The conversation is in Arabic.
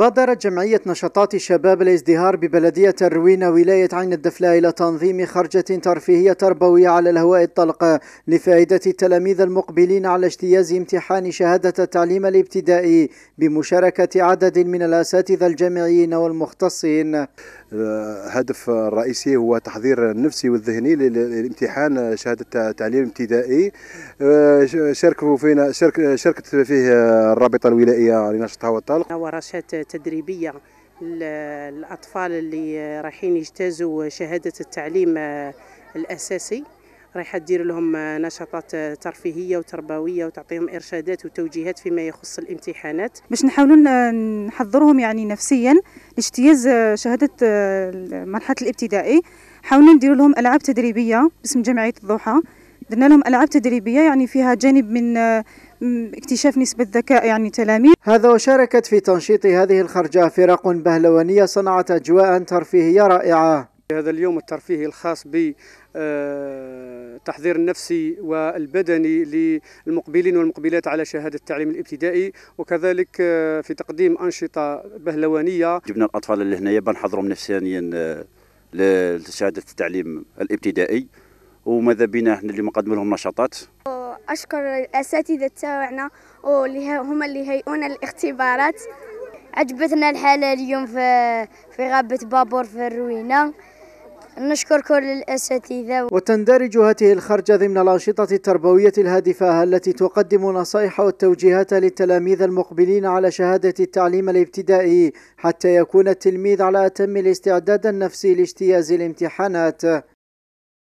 بادرت جمعية نشاطات شباب الازدهار ببلدية الروينة ولاية عين الدفلة إلى تنظيم خرجة ترفيهية تربوية على الهواء الطلق لفائدة التلاميذ المقبلين على اجتياز امتحان شهادة التعليم الابتدائي بمشاركة عدد من الأساتذة الجامعيين والمختصين الهدف الرئيسي هو تحضير النفسي والذهني للامتحان شهادة التعليم الابتدائي آه، شاركوا فينا شاركت فيه الرابطة الولائية لنشاطها والطلق الطلق ورشات تدريبيه للاطفال اللي رايحين يجتازوا شهاده التعليم آه، الاساسي رايحه دير لهم آه، نشاطات آه، ترفيهيه وتربويه وتعطيهم ارشادات وتوجيهات فيما يخص الامتحانات باش نحاولوا نحضرهم يعني نفسيا لاجتياز شهاده مرحله الابتدائي حاولنا ندير لهم العاب تدريبيه باسم جمعيه الضحى درنا لهم العاب تدريبيه يعني فيها جانب من آه، اكتشاف نسبة ذكاء يعني تلاميذ هذا وشاركت في تنشيط هذه الخرجة فرق بهلوانية صنعت أجواء ترفيهية رائعة هذا اليوم الترفيهي الخاص ب آه، النفسي والبدني للمقبلين والمقبلات على شهاده التعليم الابتدائي وكذلك آه، في تقديم انشطه بهلوانيه جبنا الاطفال اللي هنايا بنحضرهم نفسانيا لشهاده التعليم الابتدائي وماذا بينا احنا اللي مقدم لهم نشاطات اشكر الاساتذه تاعنا واللي هما اللي هيئونا الاختبارات عجبتنا الحاله اليوم في في غابه بابور في الروينه نشكر كل الأساتذة وتندرج هذه الخرجة ضمن الأنشطة التربوية الهادفة التي تقدم نصائح والتوجيهات للتلاميذ المقبلين على شهادة التعليم الابتدائي حتى يكون التلميذ على أتم الاستعداد النفسي لاجتياز الامتحانات